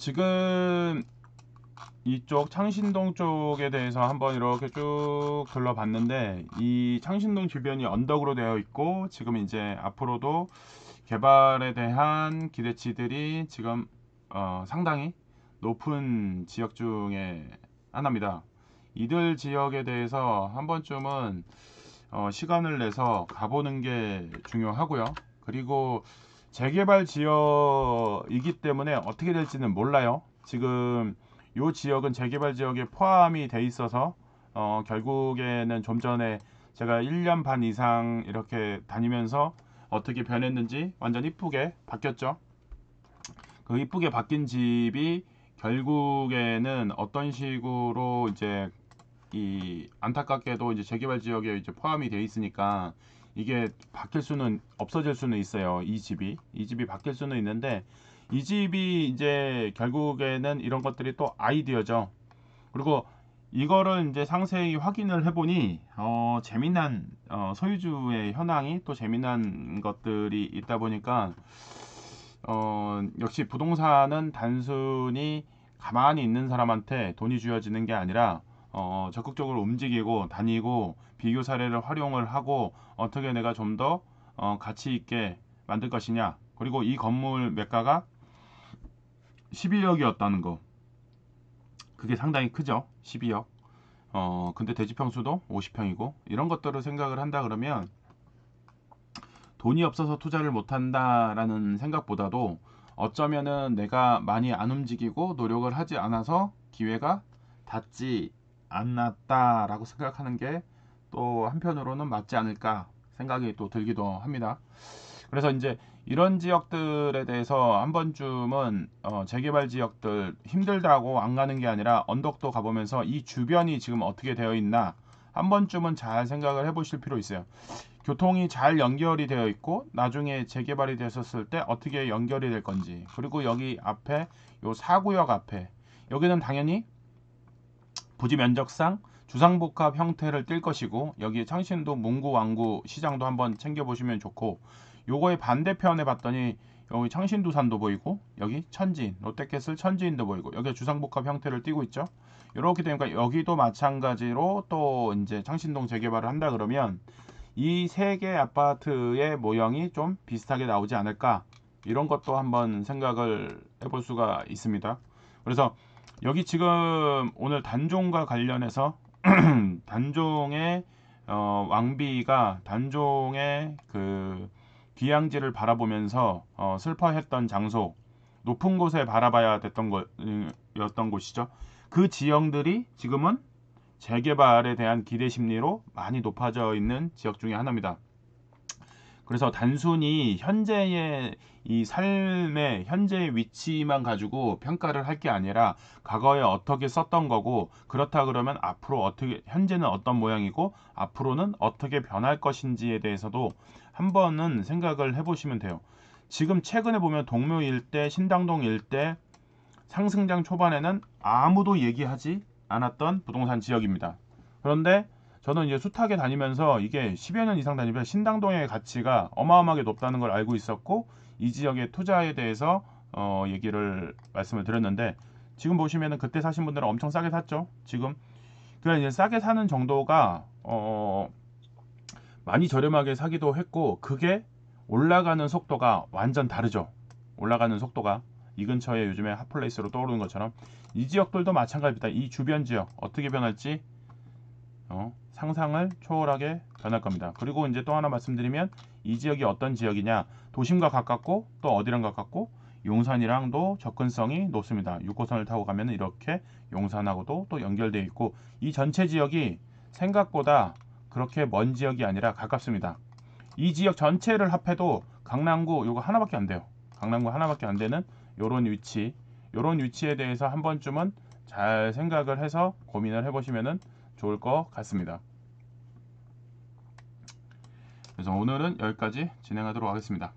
지금 이쪽 창신동 쪽에 대해서 한번 이렇게 쭉 둘러봤는데 이 창신동 주변이 언덕으로 되어 있고 지금 이제 앞으로도 개발에 대한 기대치들이 지금 어, 상당히 높은 지역 중에 하나입니다. 이들 지역에 대해서 한 번쯤은 어, 시간을 내서 가보는 게 중요하고요. 그리고 재개발 지역이기 때문에 어떻게 될지는 몰라요. 지금 이 지역은 재개발 지역에 포함이 돼 있어서 어, 결국에는 좀 전에 제가 1년 반 이상 이렇게 다니면서 어떻게 변했는지 완전 이쁘게 바뀌었죠. 그 이쁘게 바뀐 집이 결국에는 어떤 식으로 이제 이 안타깝게도 이제 재개발 지역에 이제 포함이 돼 있으니까 이게 바뀔 수는 없어질 수는 있어요. 이 집이 이 집이 바뀔 수는 있는데 이 집이 이제 결국에는 이런 것들이 또 아이디어죠. 그리고 이거를 이제 상세히 확인을 해보니 어, 재미난 어, 소유주의 현황이 또 재미난 것들이 있다 보니까 어, 역시 부동산은 단순히 가만히 있는 사람한테 돈이 주어지는 게 아니라 어, 적극적으로 움직이고 다니고 비교 사례를 활용을 하고 어떻게 내가 좀더 어, 가치 있게 만들 것이냐 그리고 이 건물 매가가 12억이었다는 거 그게 상당히 크죠 12억 어 근데 대지평수도 50평이고 이런 것들을 생각을 한다 그러면 돈이 없어서 투자를 못한다라는 생각보다도 어쩌면은 내가 많이 안 움직이고 노력을 하지 않아서 기회가 닿지 않았다라고 생각하는 게 또 한편으로는 맞지 않을까 생각이 또 들기도 합니다. 그래서 이제 이런 지역들에 대해서 한 번쯤은 어, 재개발 지역들 힘들다고 안 가는 게 아니라 언덕도 가보면서 이 주변이 지금 어떻게 되어 있나 한 번쯤은 잘 생각을 해보실 필요 있어요. 교통이 잘 연결이 되어 있고 나중에 재개발이 됐었을 때 어떻게 연결이 될 건지 그리고 여기 앞에 요 사구역 앞에 여기는 당연히 부지 면적상 주상복합 형태를 띨 것이고 여기에 창신도 문구 왕구 시장도 한번 챙겨보시면 좋고 요거의 반대편에 봤더니 여기 창신두산도 보이고 여기 천지인 롯데캐슬 천지인도 보이고 여기가 주상복합 형태를 띠고 있죠 이렇게 되니까 여기도 마찬가지로 또 이제 창신동 재개발을 한다 그러면 이 세 개 아파트의 모형이 좀 비슷하게 나오지 않을까 이런 것도 한번 생각을 해볼 수가 있습니다 그래서 여기 지금 오늘 단종과 관련해서 단종의 어, 왕비가 단종의 그 귀양지를 바라보면서 어, 슬퍼했던 장소 높은 곳에 바라봐야 됐던 것 였던 곳이죠. 그 지형들이 지금은 재개발에 대한 기대 심리로 많이 높아져 있는 지역 중의 하나입니다. 그래서 단순히 현재의 이 삶의 현재의 위치만 가지고 평가를 할 게 아니라 과거에 어떻게 썼던 거고 그렇다 그러면 앞으로 어떻게 현재는 어떤 모양이고 앞으로는 어떻게 변할 것인지에 대해서도 한 번은 생각을 해보시면 돼요. 지금 최근에 보면 동묘 일대, 신당동 일대 상승장 초반에는 아무도 얘기하지 않았던 부동산 지역입니다. 그런데 저는 이제 숱하게 다니면서 이게 10여 년 이상 다니면 신당동의 가치가 어마어마하게 높다는 걸 알고 있었고 이 지역의 투자에 대해서 어, 얘기를 말씀을 드렸는데 지금 보시면은 그때 사신 분들은 엄청 싸게 샀죠. 지금 그냥 이제 싸게 사는 정도가 어, 많이 저렴하게 사기도 했고 그게 올라가는 속도가 완전 다르죠. 올라가는 속도가 이 근처에 요즘에 핫플레이스로 떠오르는 것처럼 이 지역들도 마찬가지입니다. 이 주변 지역 어떻게 변할지 어, 상상을 초월하게 변할 겁니다. 그리고 이제 또 하나 말씀드리면 이 지역이 어떤 지역이냐 도심과 가깝고 또 어디랑 가깝고 용산이랑도 접근성이 높습니다. 6호선을 타고 가면 이렇게 용산하고도 또 연결되어 있고 이 전체 지역이 생각보다 그렇게 먼 지역이 아니라 가깝습니다. 이 지역 전체를 합해도 강남구 이거 하나밖에 안 돼요. 강남구 하나밖에 안 되는 이런 위치 이런 위치에 대해서 한 번쯤은 잘 생각을 해서 고민을 해보시면은 좋을 것 같습니다. 그래서 오늘은 여기까지 진행하도록 하겠습니다.